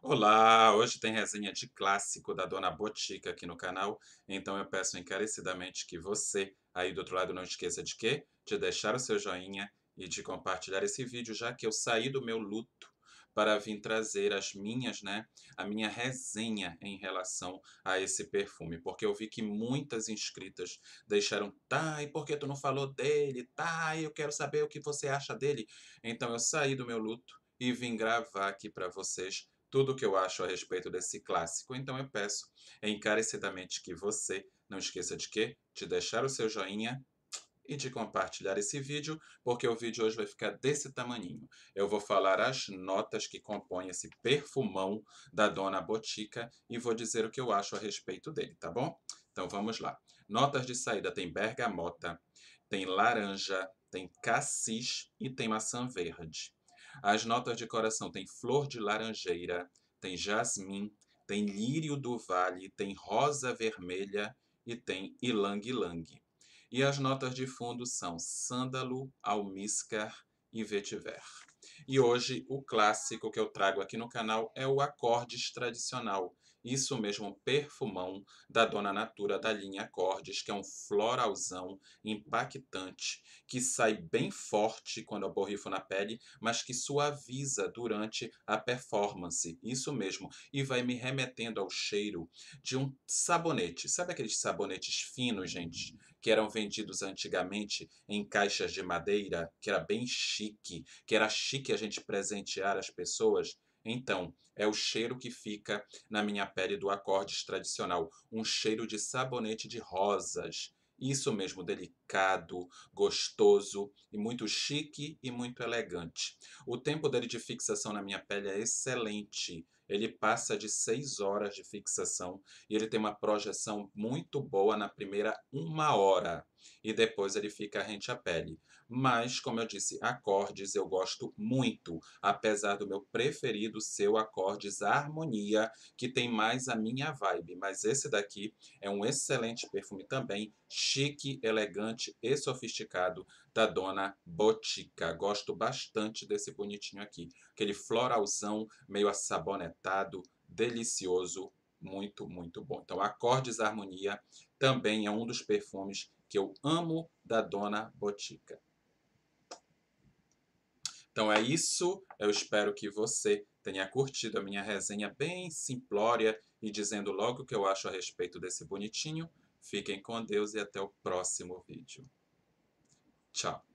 Olá, hoje tem resenha de clássico da Dona Botica aqui no canal, então eu peço encarecidamente que você, aí do outro lado, não esqueça de quê? De deixar o seu joinha e de compartilhar esse vídeo, já que eu saí do meu luto para vir trazer as minhas, né, a minha resenha em relação a esse perfume, porque eu vi que muitas inscritas deixaram, tá, e por que tu não falou dele? Tá, eu quero saber o que você acha dele. Então eu saí do meu luto e vim gravar aqui para vocês tudo o que eu acho a respeito desse clássico. Então eu peço encarecidamente que você não esqueça de quê? De deixar o seu joinha e de compartilhar esse vídeo, porque o vídeo hoje vai ficar desse tamaninho. Eu vou falar as notas que compõem esse perfumão da Dona Botica e vou dizer o que eu acho a respeito dele, tá bom? Então vamos lá. Notas de saída tem bergamota, tem laranja, tem cassis e tem maçã verde. As notas de coração tem flor de laranjeira, tem jasmim, tem lírio do vale, tem rosa vermelha e tem ilang-ilang. E as notas de fundo são sândalo, almíscar e vetiver. E hoje o clássico que eu trago aqui no canal é o acordes tradicional, isso mesmo, perfumão da Dona Natura da linha Acordes, que é um floralzão impactante, que sai bem forte quando eu borrifo na pele, mas que suaviza durante a performance. Isso mesmo, e vai me remetendo ao cheiro de um sabonete. Sabe aqueles sabonetes finos, gente? que eram vendidos antigamente em caixas de madeira, que era bem chique, que era chique a gente presentear as pessoas. Então, é o cheiro que fica na minha pele do acordes tradicional, um cheiro de sabonete de rosas. Isso mesmo, delicado, gostoso e muito chique e muito elegante. O tempo dele de fixação na minha pele é excelente ele passa de 6 horas de fixação e ele tem uma projeção muito boa na primeira uma hora. E depois ele fica rente à pele. Mas, como eu disse, acordes eu gosto muito, apesar do meu preferido ser o acordes Harmonia, que tem mais a minha vibe. Mas esse daqui é um excelente perfume também, chique, elegante e sofisticado, da dona Botica. Gosto bastante desse bonitinho aqui. Aquele floralzão meio assabonetado arretado, delicioso, muito, muito bom. Então, Acordes Harmonia também é um dos perfumes que eu amo da Dona Botica. Então é isso, eu espero que você tenha curtido a minha resenha bem simplória e dizendo logo o que eu acho a respeito desse bonitinho. Fiquem com Deus e até o próximo vídeo. Tchau.